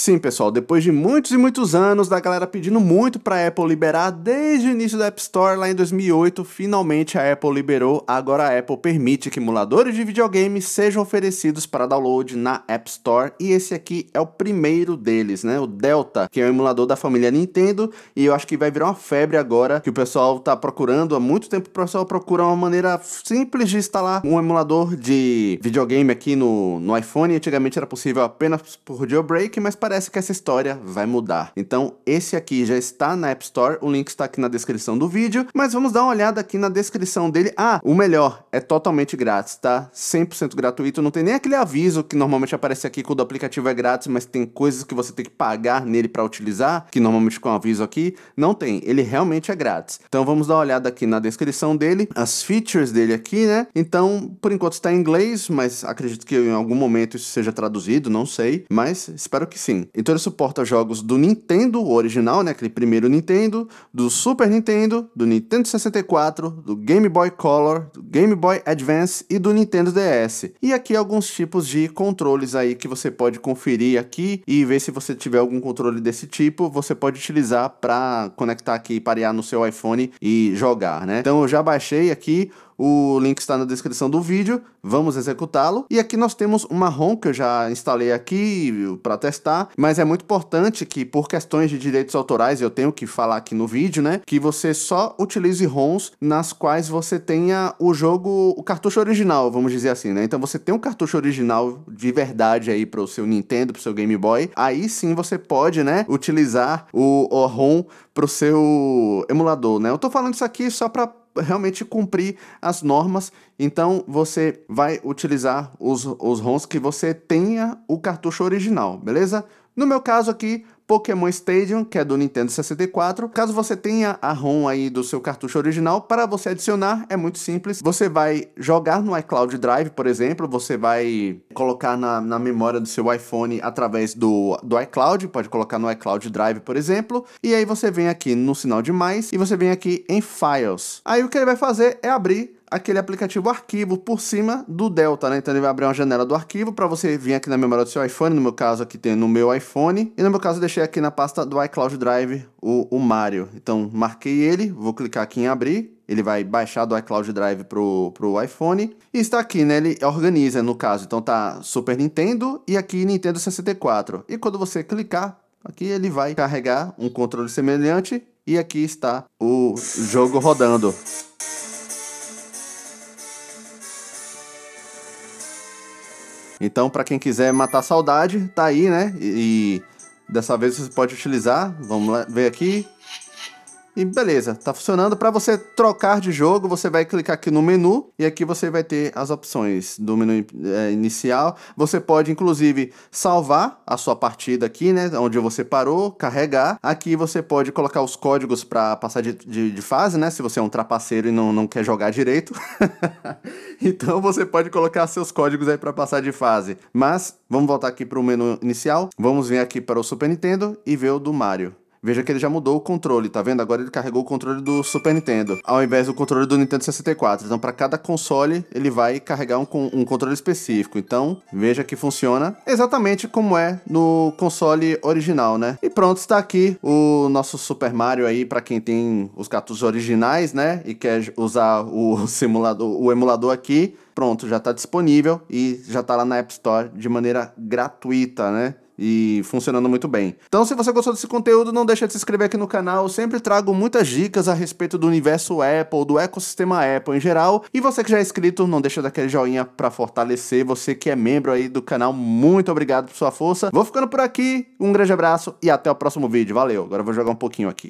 Sim, pessoal, depois de muitos e muitos anos da galera pedindo muito para a Apple liberar desde o início da App Store lá em 2008, finalmente a Apple liberou. Agora a Apple permite que emuladores de videogame sejam oferecidos para download na App Store e esse aqui é o primeiro deles, né? O Delta, que é o emulador da família Nintendo e eu acho que vai virar uma febre agora que o pessoal tá procurando há muito tempo. O pessoal procura uma maneira simples de instalar um emulador de videogame aqui no, no iPhone. Antigamente era possível apenas por jailbreak, mas parece parece que essa história vai mudar. Então esse aqui já está na App Store, o link está aqui na descrição do vídeo, mas vamos dar uma olhada aqui na descrição dele. Ah, o melhor, é totalmente grátis, tá? 100% gratuito, não tem nem aquele aviso que normalmente aparece aqui quando o aplicativo é grátis, mas tem coisas que você tem que pagar nele para utilizar, que normalmente com um aviso aqui, não tem, ele realmente é grátis. Então vamos dar uma olhada aqui na descrição dele, as features dele aqui, né? Então, por enquanto está em inglês, mas acredito que em algum momento isso seja traduzido, não sei, mas espero que sim. Então ele suporta jogos do Nintendo original, né, aquele primeiro Nintendo, do Super Nintendo, do Nintendo 64, do Game Boy Color, do Game Boy Advance e do Nintendo DS. E aqui alguns tipos de controles aí que você pode conferir aqui e ver se você tiver algum controle desse tipo, você pode utilizar para conectar aqui, parear no seu iPhone e jogar, né? Então eu já baixei aqui o link está na descrição do vídeo, vamos executá-lo. E aqui nós temos uma ROM que eu já instalei aqui para testar, mas é muito importante que por questões de direitos autorais, eu tenho que falar aqui no vídeo, né, que você só utilize ROMs nas quais você tenha o jogo, o cartucho original, vamos dizer assim, né? Então você tem um cartucho original de verdade aí para o seu Nintendo, para o seu Game Boy, aí sim você pode, né, utilizar o, o ROM o seu emulador, né? Eu tô falando isso aqui só para realmente cumprir as normas. Então você vai utilizar os, os ROMs que você tenha o cartucho original, beleza? No meu caso aqui Pokémon Stadium, que é do Nintendo 64. Caso você tenha a ROM aí do seu cartucho original, para você adicionar é muito simples. Você vai jogar no iCloud Drive, por exemplo, você vai colocar na, na memória do seu iPhone através do, do iCloud, pode colocar no iCloud Drive, por exemplo, e aí você vem aqui no sinal de mais e você vem aqui em Files. Aí o que ele vai fazer é abrir aquele aplicativo arquivo por cima do Delta, né? Então ele vai abrir uma janela do arquivo para você vir aqui na memória do seu iPhone, no meu caso aqui tem no meu iPhone, e no meu caso eu deixei aqui na pasta do iCloud Drive o, o Mario. Então marquei ele, vou clicar aqui em abrir, ele vai baixar do iCloud Drive pro, pro iPhone, e está aqui, né? Ele organiza, no caso, então tá Super Nintendo e aqui Nintendo 64. E quando você clicar, aqui ele vai carregar um controle semelhante, e aqui está o jogo rodando. Então, para quem quiser matar saudade, tá aí, né? E, e dessa vez você pode utilizar. Vamos lá, ver aqui. E beleza, tá funcionando. Para você trocar de jogo, você vai clicar aqui no menu e aqui você vai ter as opções do menu é, inicial. Você pode, inclusive, salvar a sua partida aqui, né? Onde você parou, carregar. Aqui você pode colocar os códigos para passar de, de, de, fase, né? Se você é um trapaceiro e não, não quer jogar direito. então você pode colocar seus códigos aí para passar de fase. Mas vamos voltar aqui para o menu inicial. Vamos vir aqui para o Super Nintendo e ver o do Mario. Veja que ele já mudou o controle, tá vendo? Agora ele carregou o controle do Super Nintendo, ao invés do controle do Nintendo 64. Então, para cada console, ele vai carregar um, um, controle específico. Então, veja que funciona exatamente como é no console original, né? E pronto, está aqui o nosso Super Mario aí para quem tem os cartuchos originais, né? E quer usar o simulador, o emulador aqui. Pronto, já está disponível e já está lá na App Store de maneira gratuita, né? e funcionando muito bem. Então, se você gostou desse conteúdo, não deixa de se inscrever aqui no canal. Eu sempre trago muitas dicas a respeito do universo Apple, do ecossistema Apple em geral. E você que já é inscrito, não deixa daquele joinha para fortalecer. Você que é membro aí do canal, muito obrigado por sua força. Vou ficando por aqui. Um grande abraço e até o próximo vídeo. Valeu. Agora eu vou jogar um pouquinho aqui.